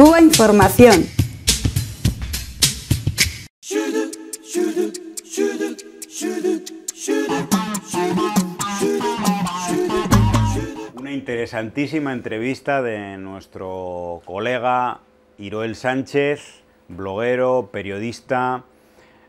Cuba Información. Una interesantísima entrevista de nuestro colega Iroel Sánchez, bloguero, periodista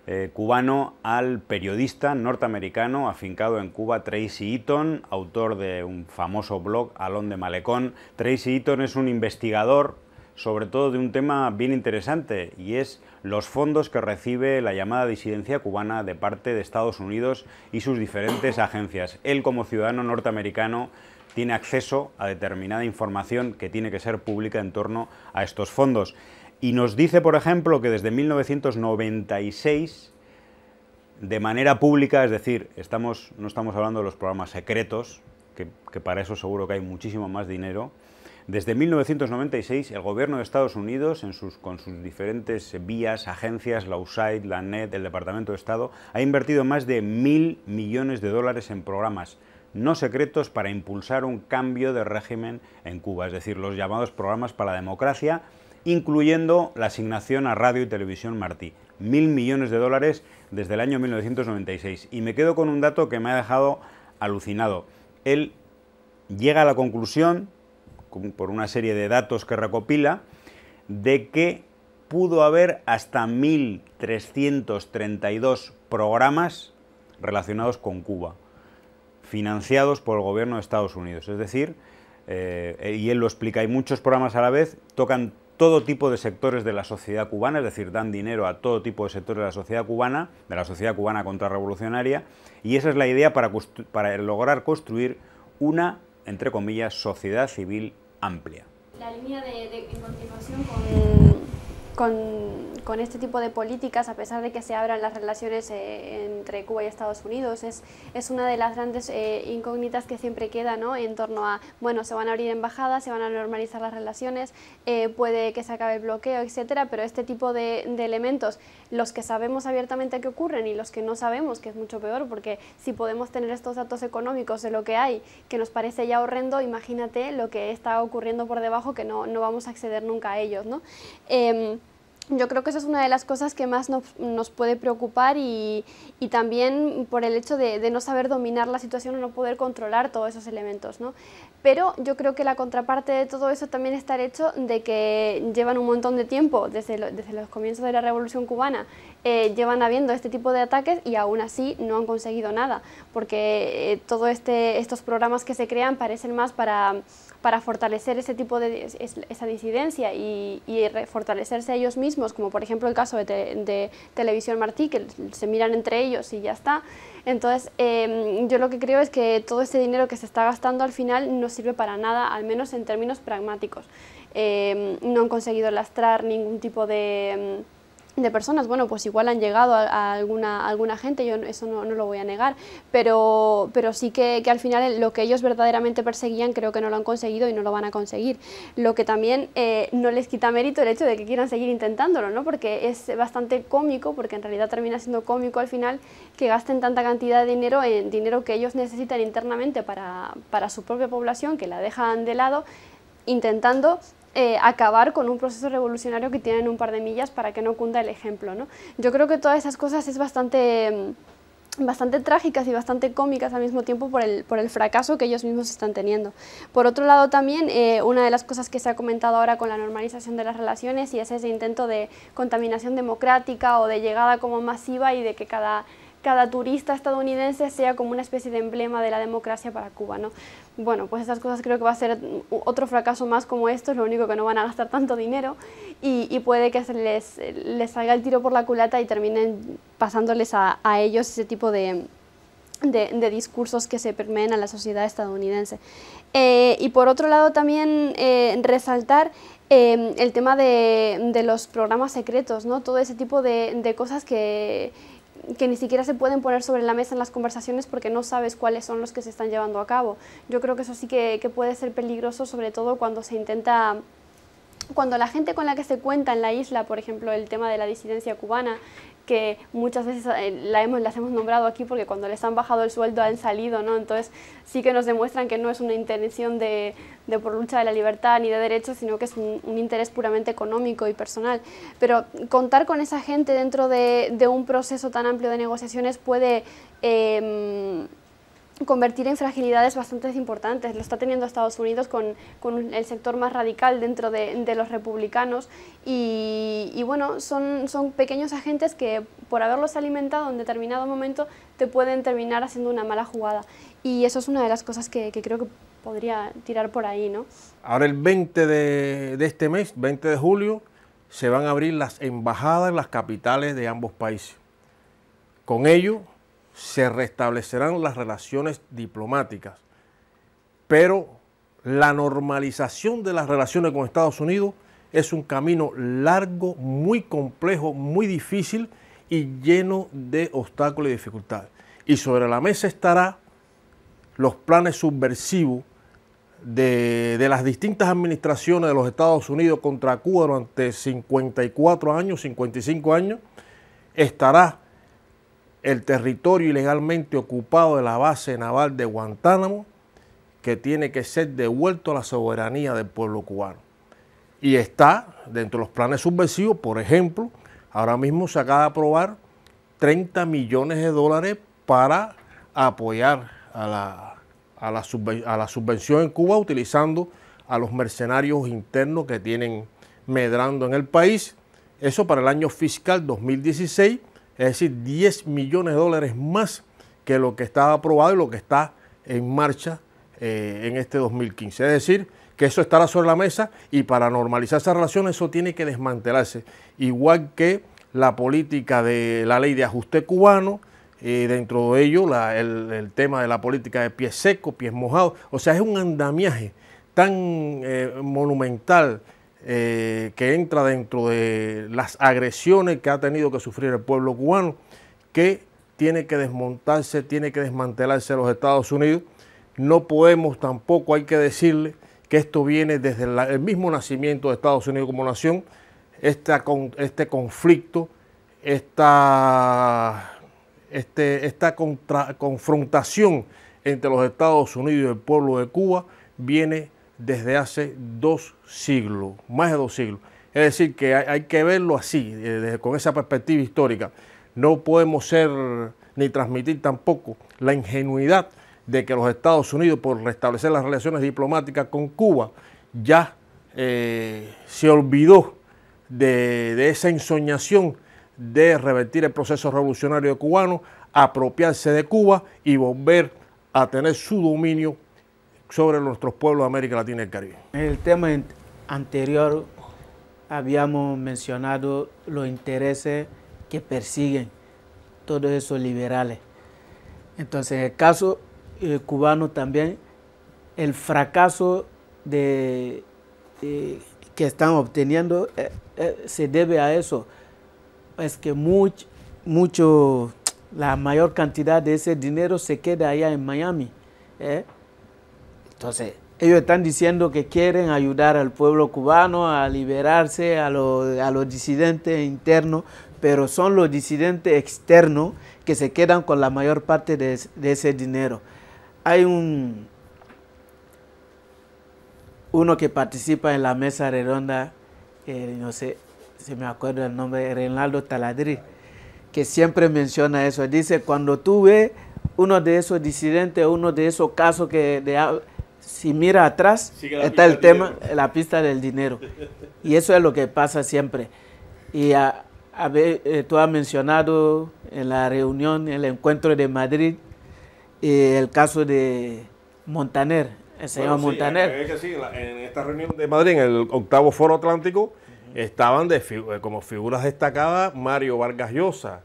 eh, cubano, al periodista norteamericano afincado en Cuba, Tracy Eaton, autor de un famoso blog, Alón de Malecón. Tracy Eaton es un investigador sobre todo de un tema bien interesante y es los fondos que recibe la llamada disidencia cubana de parte de Estados Unidos y sus diferentes agencias. Él como ciudadano norteamericano tiene acceso a determinada información que tiene que ser pública en torno a estos fondos. Y nos dice, por ejemplo, que desde 1996 de manera pública, es decir, estamos, no estamos hablando de los programas secretos, que para eso seguro que hay muchísimo más dinero, desde 1996, el gobierno de Estados Unidos, en sus, con sus diferentes vías, agencias, la USAID, la NET, el Departamento de Estado, ha invertido más de mil millones de dólares en programas no secretos para impulsar un cambio de régimen en Cuba, es decir, los llamados programas para la democracia, incluyendo la asignación a Radio y Televisión Martí, mil millones de dólares desde el año 1996. Y me quedo con un dato que me ha dejado alucinado. Él llega a la conclusión por una serie de datos que recopila, de que pudo haber hasta 1.332 programas relacionados con Cuba, financiados por el gobierno de Estados Unidos. Es decir, eh, y él lo explica, hay muchos programas a la vez, tocan todo tipo de sectores de la sociedad cubana, es decir, dan dinero a todo tipo de sectores de la sociedad cubana, de la sociedad cubana contrarrevolucionaria, y esa es la idea para, para lograr construir una entre comillas, sociedad civil amplia con, este tipo de políticas, a pesar de que se abran las relaciones eh, entre Cuba y Estados Unidos, es, es una de las grandes eh, incógnitas que siempre queda en torno a, bueno, se van a abrir embajadas, se van a normalizar las relaciones, eh, puede que se acabe el bloqueo, etcétera, pero este tipo de, elementos, los que sabemos abiertamente que ocurren y los que no sabemos, que es mucho peor, porque si podemos tener estos datos económicos de lo que hay, que nos parece ya horrendo, imagínate lo que está ocurriendo por debajo, que no, no vamos a acceder nunca a ellos, ¿no? Em, yo creo que esa es una de las cosas que más nos, puede preocupar y, también por el hecho de, no saber dominar la situación o no poder controlar todos esos elementos. ¿no? Pero yo creo que la contraparte de todo eso también está el hecho de que llevan un montón de tiempo, desde, desde los comienzos de la Revolución Cubana, eh, llevan habiendo este tipo de ataques y aún así no han conseguido nada, porque eh, todo todos este, estos programas que se crean parecen más para, para fortalecer ese tipo de esa disidencia y, y, fortalecerse ellos mismos, como por ejemplo el caso de, Televisión Martí, que se miran entre ellos y ya está. Entonces, em, yo lo que creo es que todo este dinero que se está gastando al final no sirve para nada, al menos en términos pragmáticos. Em, no han conseguido lastrar ningún tipo de de personas, bueno, pues igual han llegado a, alguna, alguna gente, yo eso no, lo voy a negar, pero, pero sí que, al final lo que ellos verdaderamente perseguían creo que no lo han conseguido y no lo van a conseguir. Lo que también eh, no les quita mérito el hecho de que quieran seguir intentándolo, ¿no? porque es bastante cómico, porque en realidad termina siendo cómico al final que gasten tanta cantidad de dinero en dinero que ellos necesitan internamente para, para su propia población, que la dejan de lado, intentando eh, acabar con un proceso revolucionario que tienen un par de millas para que no cunda el ejemplo. ¿no? Yo creo que todas esas cosas es bastante mm, bastante trágicas y bastante cómicas al mismo tiempo por el, por el fracaso que ellos mismos están teniendo. Por otro lado también, eh, una de las cosas que se ha comentado ahora con la normalización de las relaciones y es ese intento de contaminación democrática o de llegada como masiva y de que cada, cada turista estadounidense sea como una especie de emblema de la democracia para Cuba. ¿no? bueno, pues esas cosas creo que va a ser otro fracaso más como es lo único que no van a gastar tanto dinero y, puede que se les, les, salga el tiro por la culata y terminen pasándoles a, ellos ese tipo de, discursos que se permeen a la sociedad estadounidense. Eh, y por otro lado también eh, resaltar em, el tema de, los programas secretos, ¿no? todo ese tipo de cosas que, que ni siquiera se pueden poner sobre la mesa en las conversaciones porque no sabes cuáles son los que se están llevando a cabo. Yo creo que eso sí que, puede ser peligroso, sobre todo cuando se intenta cuando la gente con la que se cuenta en la isla, por ejemplo, el tema de la disidencia cubana, que muchas veces eh, la hemos, las hemos nombrado aquí porque cuando les han bajado el sueldo han salido, ¿no? Entonces sí que nos demuestran que no es una intención de, de por lucha de la libertad ni de derechos, sino que es un, interés puramente económico y personal. Pero contar con esa gente dentro de, de un proceso tan amplio de negociaciones puede... Em, convertir en fragilidades bastante importantes. Lo está teniendo Estados Unidos con, con el sector más radical dentro de, los republicanos y, bueno, son, son, pequeños agentes que por haberlos alimentado en determinado momento te pueden terminar haciendo una mala jugada y eso es una de las cosas que, creo que podría tirar por ahí, ¿no? Ahora el 20 de, de este mes, 20 de julio, se van a abrir las embajadas en las capitales de ambos países. Con ello se restablecerán las relaciones diplomáticas, pero la normalización de las relaciones con Estados Unidos es un camino largo, muy complejo, muy difícil y lleno de obstáculos y dificultades. Y sobre la mesa estará los planes subversivos de, de, las distintas administraciones de los Estados Unidos contra Cuba durante 54 años, 55 años, estará el territorio ilegalmente ocupado de la base naval de Guantánamo, que tiene que ser devuelto a la soberanía del pueblo cubano. Y está dentro de los planes subversivos, por ejemplo, ahora mismo se acaba de aprobar 30 millones de dólares para apoyar a la, a la subvención en Cuba utilizando a los mercenarios internos que tienen medrando en el país. Eso para el año fiscal 2016 es decir, 10 millones de dólares más que lo que estaba aprobado y lo que está en marcha eh, en este 2015. Es decir, que eso estará sobre la mesa y para normalizar esa relación eso tiene que desmantelarse, igual que la política de la ley de ajuste cubano, y eh, dentro de ello el, tema de la política de pies secos, pies mojados, o sea, es un andamiaje tan eh, monumental eh, que entra dentro de las agresiones que ha tenido que sufrir el pueblo cubano, que tiene que desmontarse, tiene que desmantelarse los Estados Unidos. No podemos tampoco, hay que decirle que esto viene desde el mismo nacimiento de Estados Unidos como nación, este conflicto, esta, este, esta confrontación entre los Estados Unidos y el pueblo de Cuba viene desde hace dos siglos, más de dos siglos. Es decir, que hay, que verlo así, eh, con esa perspectiva histórica. No podemos ser ni transmitir tampoco la ingenuidad de que los Estados Unidos, por restablecer las relaciones diplomáticas con Cuba, ya eh, se olvidó de, de esa ensoñación de revertir el proceso revolucionario cubano, apropiarse de Cuba y volver a tener su dominio sobre nuestros pueblos de América Latina y el Caribe. En el tema anterior habíamos mencionado los intereses que persiguen todos esos liberales. Entonces, en el caso eh, cubano también, el fracaso de, que están obteniendo eh, eh, se debe a eso. Es que mucho, mucho, la mayor cantidad de ese dinero se queda allá en Miami. Entonces, ellos están diciendo que quieren ayudar al pueblo cubano a liberarse a, los disidentes internos, pero son los disidentes externos que se quedan con la mayor parte de, ese dinero. Hay un, uno que participa en la mesa redonda, no sé si me acuerdo el nombre, Reinaldo Taladrí, que siempre menciona eso. Dice, cuando tú ves uno de esos disidentes, uno de esos casos que si mira atrás, está el tema, la pista del dinero. Y eso es lo que pasa siempre. Y a, a, eh, tú has mencionado en la reunión, el encuentro de Madrid, eh, el caso de Montaner, el señor Montaner. Es sí, en esta reunión de Madrid, en el octavo foro atlántico, estaban eh, como figuras destacadas Mario Vargas Llosa.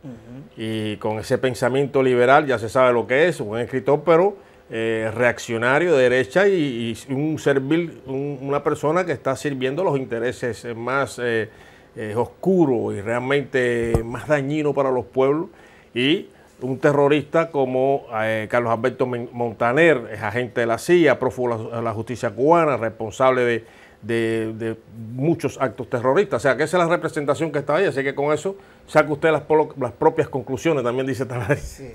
Y con ese pensamiento liberal, ya se sabe lo que es, un escritor, pero eh, reaccionario de derecha y, un servil, una persona que está sirviendo los intereses más eh, eh, oscuros y realmente más dañinos para los pueblos. Y un terrorista como Carlos Alberto Montaner, es agente de la CIA, prófugo de la justicia cubana, responsable de, de muchos actos terroristas. O sea, que esa es la representación que está ahí. Así que con eso saca usted las, las propias conclusiones, también dice Tavares. Sí.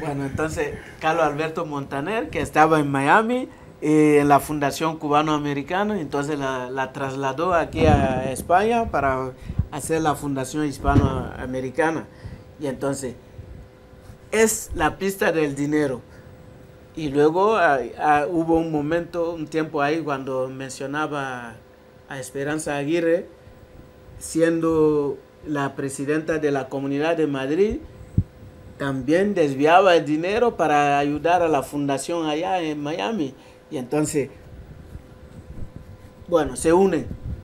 Bueno, entonces, Carlos Alberto Montaner, que estaba en Miami, en la Fundación Cubano-Americana, entonces la, trasladó aquí a España para hacer la Fundación Hispano-Americana. Y entonces, es la pista del dinero. Y luego ah, ah, hubo un momento, un tiempo ahí cuando mencionaba a Esperanza Aguirre siendo la presidenta de la Comunidad de Madrid también desviaba el dinero para ayudar a la fundación allá en Miami. Y entonces, bueno, se unen.